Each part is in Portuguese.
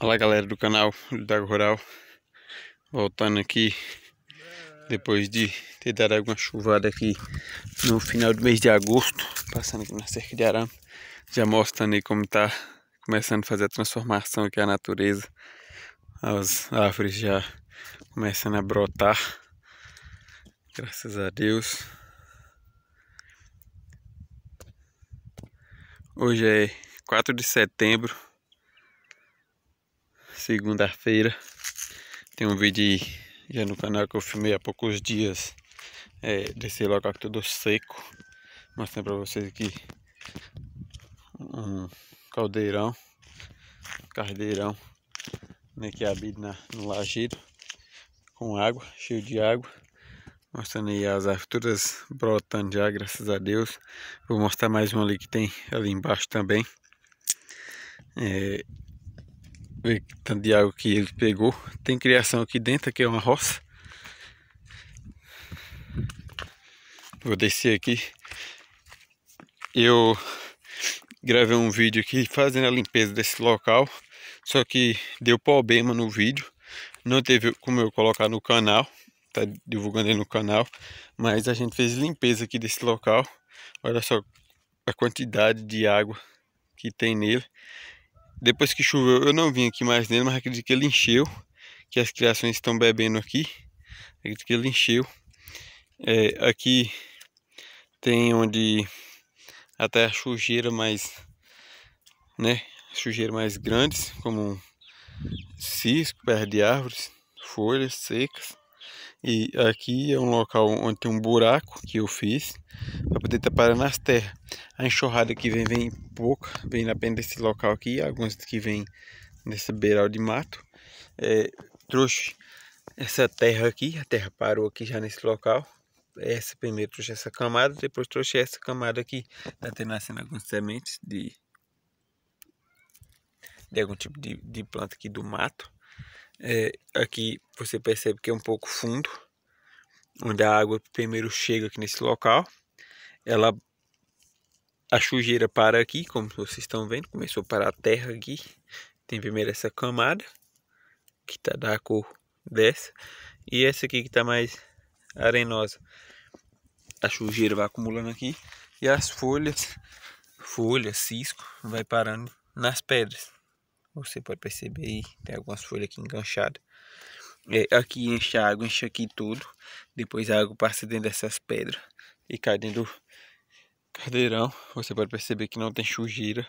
Olá galera do canal Dago Rural Voltando aqui Depois de ter dado alguma chuvada aqui No final do mês de agosto Passando aqui na cerca de arame Já mostrando aí como tá Começando a fazer a transformação aqui a natureza As árvores já Começando a brotar Graças a Deus Hoje é 4 de setembro segunda-feira. Tem um vídeo já no canal que eu filmei há poucos dias é, desse local todo seco. Mostrando pra vocês aqui um caldeirão, caldeirão né, que habita é na, no lajeiro com água, cheio de água. Mostrando aí as árvores brotando já, graças a Deus. Vou mostrar mais um ali que tem ali embaixo também. É, ver que tanto de água que ele pegou. Tem criação aqui dentro, aqui é uma roça. Vou descer aqui. Eu gravei um vídeo aqui fazendo a limpeza desse local. Só que deu problema no vídeo. Não teve como eu colocar no canal. Tá divulgando aí no canal. Mas a gente fez limpeza aqui desse local. Olha só a quantidade de água que tem nele. Depois que choveu, eu não vim aqui mais nele, mas acredito que ele encheu. Que as criações estão bebendo aqui. Acredito que ele encheu. É, aqui tem onde até a sujeira mais, né? Sujeira mais grandes, como cisco, perto de árvores, folhas secas. E aqui é um local onde tem um buraco que eu fiz para poder estar tá parando as terras. A enxurrada que vem, vem pouca, vem apenas desse local aqui, alguns que vem nesse beiral de mato. É, trouxe essa terra aqui, a terra parou aqui já nesse local. Essa primeiro trouxe essa camada, depois trouxe essa camada aqui. Está até nascendo assim algumas sementes de, de algum tipo de, de planta aqui do mato. É, aqui você percebe que é um pouco fundo, onde a água primeiro chega aqui nesse local. Ela a sujeira para aqui, como vocês estão vendo, começou a parar a terra aqui. Tem primeiro essa camada que tá da cor dessa e essa aqui que tá mais arenosa. A sujeira vai acumulando aqui e as folhas, folhas, cisco, vai parando nas pedras. Você pode perceber aí, tem algumas folhas aqui enganchadas. É, aqui enche a água, enche aqui tudo. Depois a água passa dentro dessas pedras e cai dentro do cadeirão. Você pode perceber que não tem sujeira.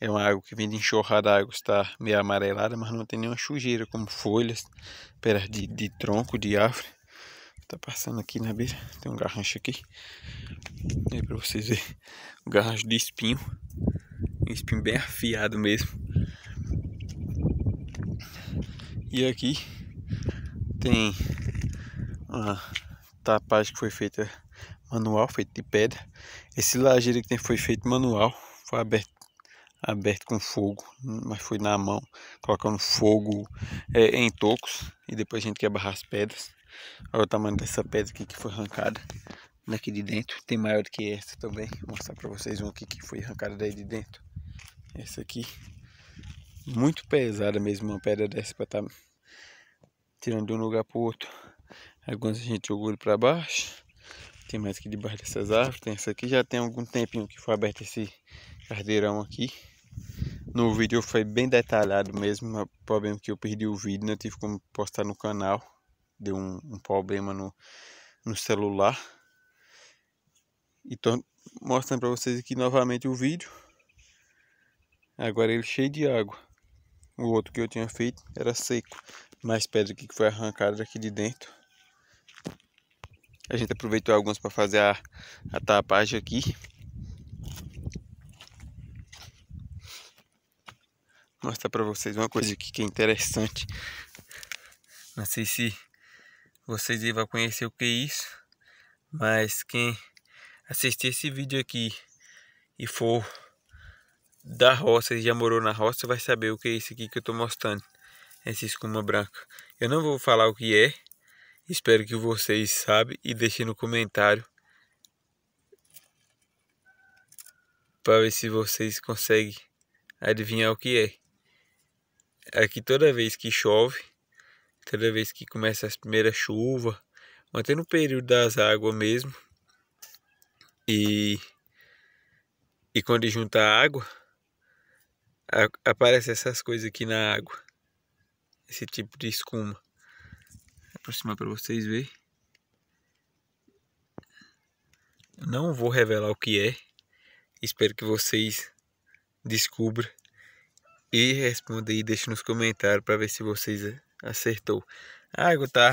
É uma água que vem de enxurrada, a água está meio amarelada, mas não tem nenhuma sujeira, como folhas, pedras de, de tronco, de árvore. Está passando aqui na beira, tem um garrancho aqui. E aí para vocês verem, um garrancho de espinho. Um espinho bem afiado mesmo. E aqui tem uma tapagem que foi feita manual, feita de pedra. Esse lajeiro que foi feito manual, foi aberto, aberto com fogo, mas foi na mão, colocando fogo é, em tocos e depois a gente quebra as pedras. Olha o tamanho dessa pedra aqui que foi arrancada daqui de dentro. Tem maior do que essa também. Vou mostrar para vocês um aqui que foi arrancada daí de dentro. Essa aqui. Muito pesada mesmo, uma pedra dessa para estar tá tirando de um lugar para o outro. Algumas a gente jogou ele para baixo. Tem mais aqui debaixo dessas árvores. Tem essa aqui. Já tem algum tempinho que foi aberto esse cardeirão aqui. No vídeo foi bem detalhado mesmo. O problema é que eu perdi o vídeo. Não né? tive como postar no canal. Deu um, um problema no, no celular. E tô mostrando para vocês aqui novamente o vídeo. Agora ele cheio de água. O outro que eu tinha feito era seco mais pedra aqui que foi arrancada aqui de dentro. A gente aproveitou algumas para fazer a, a tapagem aqui. Mostrar para vocês uma coisa aqui que é interessante. Não sei se vocês vão conhecer o que é isso. Mas quem assistir esse vídeo aqui e for da roça e já morou na roça vai saber o que é isso aqui que eu estou mostrando essa escuma branca. Eu não vou falar o que é, espero que vocês saibam e deixem no comentário para ver se vocês conseguem adivinhar o que é. Aqui é toda vez que chove, toda vez que começa as primeiras chuvas, até no período das águas mesmo, e, e quando junta a água, a, aparece essas coisas aqui na água esse tipo de escuma. Vou aproximar para vocês verem. não vou revelar o que é. Espero que vocês descubram e responda aí, deixe nos comentários para ver se vocês acertou. A água tá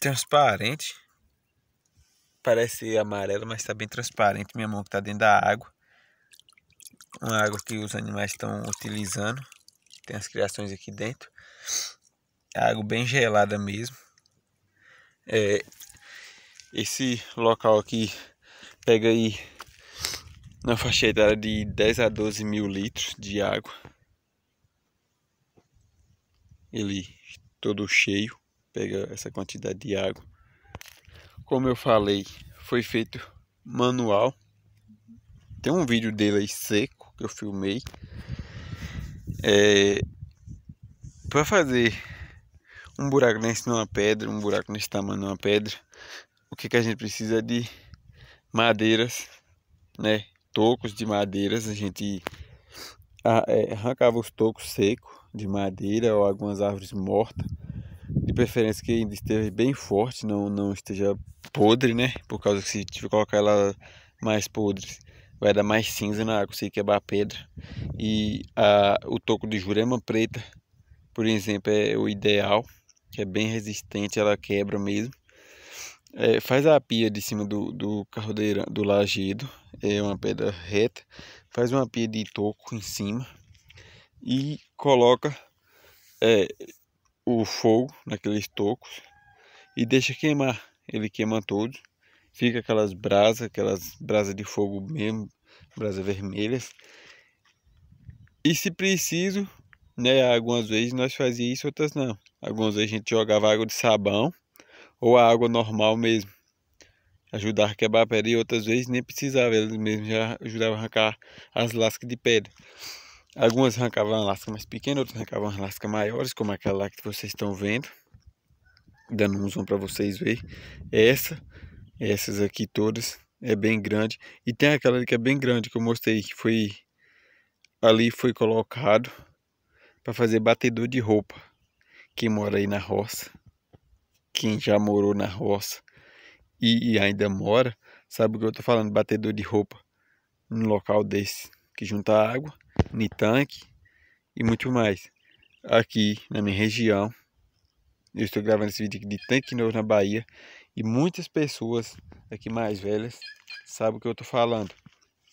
transparente. Parece amarela, mas está bem transparente. Minha mão que tá dentro da água. Uma água que os animais estão utilizando. Tem as criações aqui dentro. É água bem gelada mesmo. É, esse local aqui pega aí na faixa etária de 10 a 12 mil litros de água. Ele todo cheio, pega essa quantidade de água. Como eu falei, foi feito manual. Tem um vídeo dele aí seco que eu filmei. É, para fazer um buraco nesse numa pedra, um buraco nesse tamanho numa pedra, o que, que a gente precisa é de madeiras, né? Tocos de madeiras, a gente é, arrancava os tocos secos de madeira ou algumas árvores mortas, de preferência que ainda esteja bem forte, não, não esteja podre, né? Por causa que se tiver colocar ela mais podres, vai dar mais cinza na água se quebrar a pedra. E a, o toco de jurema é preta, por exemplo, é o ideal, que é bem resistente, ela quebra mesmo. É, faz a pia de cima do, do carrodeirão, do lajedo, é uma pedra reta. Faz uma pia de toco em cima e coloca é, o fogo naqueles tocos e deixa queimar. Ele queima todos fica aquelas brasas, aquelas brasas de fogo mesmo, brasas vermelhas. E se preciso, né, algumas vezes nós fazia isso, outras não. Algumas vezes a gente jogava água de sabão ou a água normal mesmo. Ajudava a quebrar a pedra e outras vezes nem precisava, eles mesmo já ajudavam a arrancar as lascas de pedra. Algumas arrancavam lascas mais pequenas, outras arrancavam lascas maiores, como aquela lá que vocês estão vendo. Dando um zoom para vocês verem. É essa essas aqui todas é bem grande. E tem aquela ali que é bem grande que eu mostrei que foi ali foi colocado para fazer batedor de roupa. Quem mora aí na roça, quem já morou na roça e, e ainda mora, sabe o que eu tô falando, batedor de roupa num local desse que junta água, ni tanque e muito mais. Aqui na minha região, eu estou gravando esse vídeo aqui de Tanque Novo na Bahia e muitas pessoas aqui mais velhas sabem o que eu tô falando.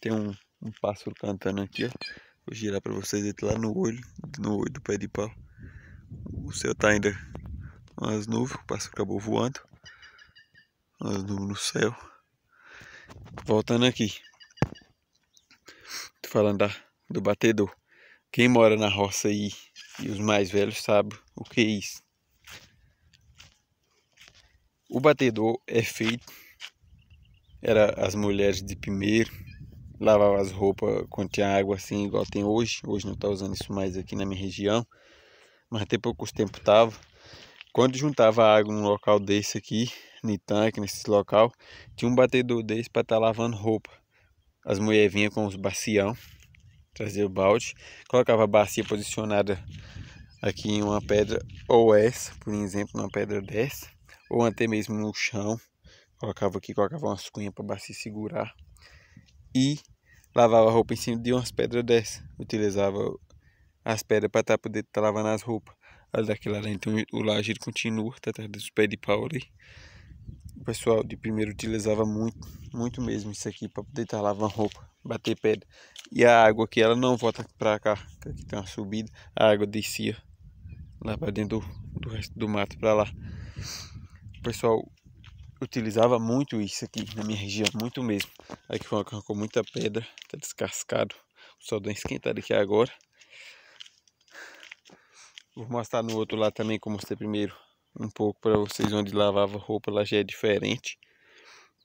Tem um, um pássaro cantando aqui, ó. Vou girar para vocês ele tá lá no olho, no olho do pé de pau. O céu tá ainda umas nuvens, o pássaro acabou voando. Umas nuvens no céu. Voltando aqui. Tô falando da, do batedor. Quem mora na roça aí e os mais velhos sabem o que é isso. O batedor é feito, era as mulheres de primeiro, lavavam as roupas quando tinha água assim, igual tem hoje. Hoje não está usando isso mais aqui na minha região, mas até poucos tempo tava. Quando juntava água num local desse aqui, no tanque, nesse local, tinha um batedor desse para estar tá lavando roupa. As mulheres vinham com os bacião, trazer o balde, colocava a bacia posicionada aqui em uma pedra ou essa, por exemplo, uma pedra dessa ou até mesmo no chão. Colocava aqui, colocava umas cunhas para se segurar. E lavava a roupa em cima de umas pedras dessas. Utilizava as pedras para tá, poder estar tá lavando as roupas. Olha daquele lá, então o lajeiro continua, tá atrás dos pés de pau ali. O pessoal de primeiro utilizava muito, muito mesmo isso aqui para poder estar tá lavando roupa, bater pedra. E a água aqui, ela não volta para cá, tá aqui tem tá uma subida, a água descia lá para dentro do, do resto do mato para lá pessoal utilizava muito isso aqui na minha região, muito mesmo. Aqui foi uma que muita pedra, tá descascado. O sol deu esquentado aqui agora. Vou mostrar no outro lado também, como mostrei primeiro um pouco para vocês, onde lavava roupa, lá já é diferente.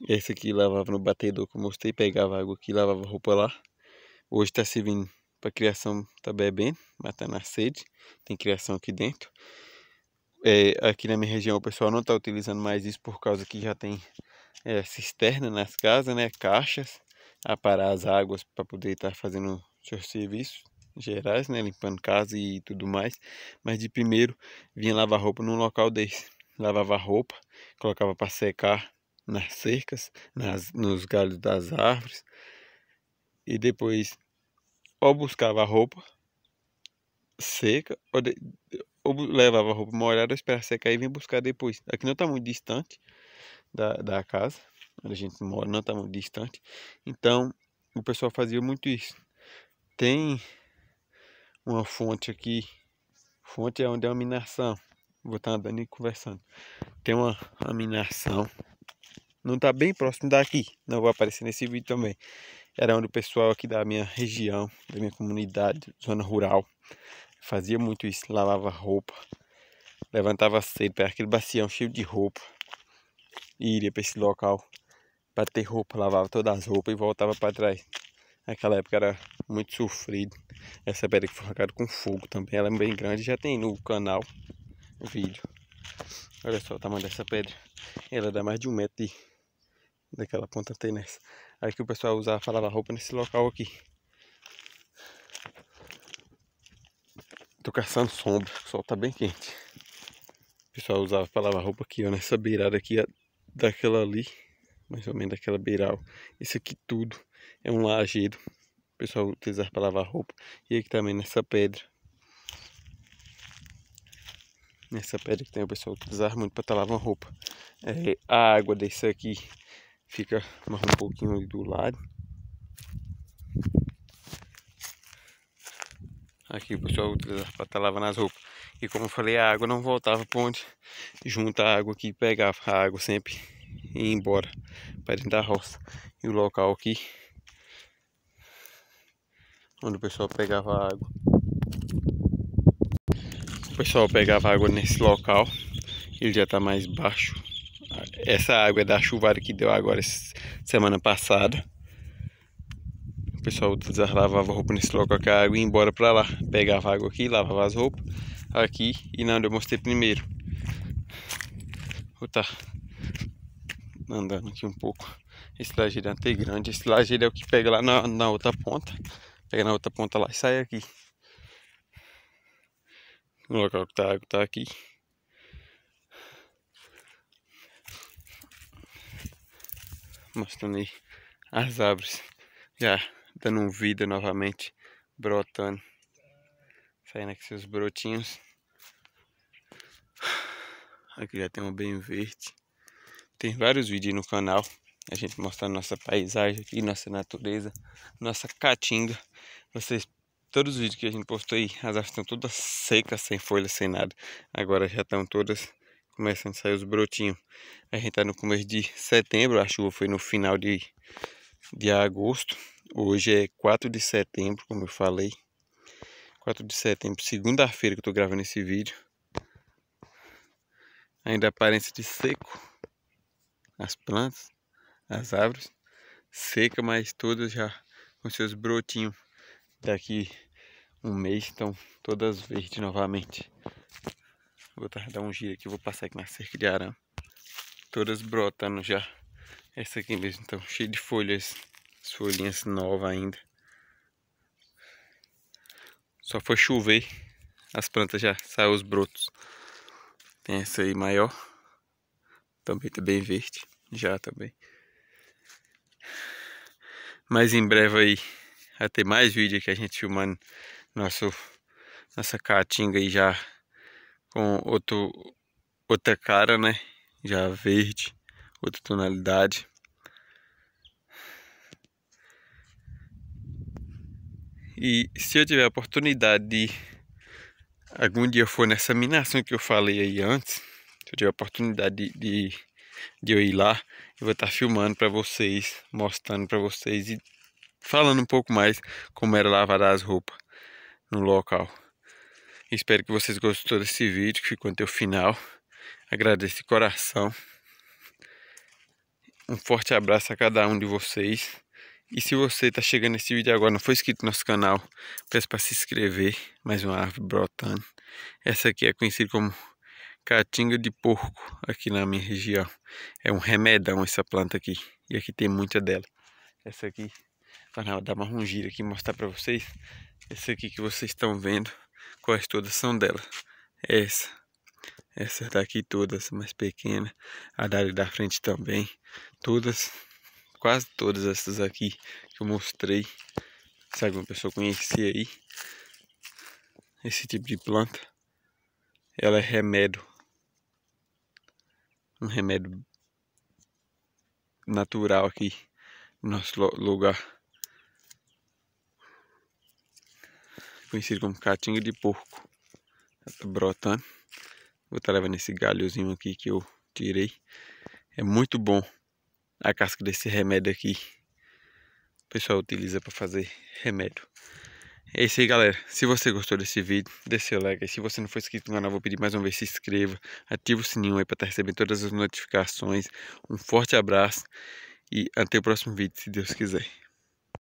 Esse aqui lavava no batedor que eu mostrei, pegava água aqui, lavava roupa lá. Hoje está servindo para criação, tá bebendo, matando tá a sede. Tem criação aqui dentro é, aqui na minha região o pessoal não está utilizando mais isso por causa que já tem é, cisterna nas casas, né? Caixas a parar as águas para poder estar tá fazendo seus serviços gerais, né? Limpando casa e tudo mais. Mas de primeiro vinha lavar roupa num local desse. Lavava roupa, colocava para secar nas cercas, nas, nos galhos das árvores. E depois ou buscava a roupa seca, ou, de, ou levava a roupa molhada, esperava secar e vinha buscar depois. Aqui não está muito distante da, da casa, onde a gente mora, não está muito distante. Então, o pessoal fazia muito isso. Tem uma fonte aqui, fonte é onde é uma minação. Vou estar tá andando e conversando. Tem uma, uma minação, não está bem próximo daqui, não vou aparecer nesse vídeo também era onde o pessoal aqui da minha região, da minha comunidade, zona rural, Fazia muito isso, lavava roupa, levantava cedo para aquele bacião cheio de roupa e iria para esse local para ter roupa, lavava todas as roupas e voltava para trás. Naquela época era muito sofrido. Essa pedra que foi arrancada com fogo também, ela é bem grande, já tem no canal o vídeo. Olha só o tamanho dessa pedra. Ela dá mais de um metro de... daquela ponta até nessa. Aí que o pessoal usava, falava roupa nesse local aqui. Tô caçando sombra, o sol tá bem quente. O pessoal usava pra lavar roupa aqui, ó, nessa beirada aqui, daquela ali, mais ou menos daquela beiral. Esse aqui tudo é um lajedo. O pessoal utilizava pra lavar roupa. E aqui também nessa pedra. Nessa pedra que tem o pessoal utilizar muito pra estar tá lavando roupa. É, a água desse aqui fica mais um pouquinho ali do lado. Aqui o pessoal utilizava para estar lavando as roupas. E como eu falei, a água não voltava para onde junta a água aqui pegava. A água sempre ia embora para dentro da roça. E o local aqui onde o pessoal pegava água. O pessoal pegava água nesse local. Ele já está mais baixo. Essa água é da chuvada que deu agora semana passada. O pessoal lavava a roupa nesse local com a água e ia embora pra lá. Pegava água aqui, lavava as roupas aqui e não, eu mostrei primeiro. Vou tá andando aqui um pouco. Esse lajeiro é até grande. Esse lajeiro é o que pega lá na, na outra ponta. Pega na outra ponta lá e sai aqui. O local que tá a água tá aqui. Mostrando aí as árvores. Já dando num vida novamente, brotando, saindo aqui seus brotinhos. Aqui já tem um bem verde. Tem vários vídeos no canal, a gente mostrando nossa paisagem aqui, nossa natureza, nossa caatinga. Vocês, todos os vídeos que a gente postou aí, as árvores estão todas secas, sem folhas, sem nada. Agora já estão todas começando a sair os brotinhos. A gente tá no começo de setembro, a chuva foi no final de, de agosto. Hoje é 4 de setembro, como eu falei. 4 de setembro, segunda-feira que eu tô gravando esse vídeo. Ainda aparência de seco. As plantas, as árvores. Seca, mas todas já com seus brotinhos. Daqui um mês estão todas verdes novamente. Vou dar um giro aqui, vou passar aqui na cerca de arame. Todas brotando já. Essa aqui mesmo, então, cheia de folhas. As folhinhas novas ainda. Só foi chover. As plantas já saíram os brotos. Tem essa aí maior. Também tá bem verde. Já também. Tá Mas em breve aí vai ter mais vídeo que a gente filmando nosso, nossa caatinga aí já com outro, outra cara, né? Já verde, outra tonalidade. E se eu tiver a oportunidade de algum dia for nessa minação que eu falei aí antes, se eu tiver a oportunidade de, de, de eu ir lá, eu vou estar filmando para vocês, mostrando para vocês e falando um pouco mais como era lavar as roupas no local. Espero que vocês gostou desse vídeo, que ficou até o final. Agradeço de coração. Um forte abraço a cada um de vocês. E se você está chegando nesse vídeo agora, não foi inscrito no nosso canal, peço para se inscrever. Mais uma árvore brotando. Essa aqui é conhecida como caatinga de porco aqui na minha região. É um remedão essa planta aqui. E aqui tem muita dela. Essa aqui, para dar um giro aqui mostrar para vocês. Essa aqui que vocês estão vendo, quais todas são dela. Essa. Essa daqui todas, mais pequena. A da frente também. Todas quase todas essas aqui que eu mostrei. Se alguma pessoa conhecer aí, esse tipo de planta, ela é remédio. Um remédio natural aqui no nosso lugar. Conhecido como catinga de porco. Ela tá brotando. Vou estar tá levando esse galhozinho aqui que eu tirei. É muito bom a casca desse remédio aqui. O pessoal utiliza para fazer remédio. É isso aí, galera. Se você gostou desse vídeo, dê seu like. E se você não for inscrito no canal, vou pedir mais uma vez, se inscreva. Ative o sininho aí para estar tá recebendo todas as notificações. Um forte abraço e até o próximo vídeo, se Deus quiser.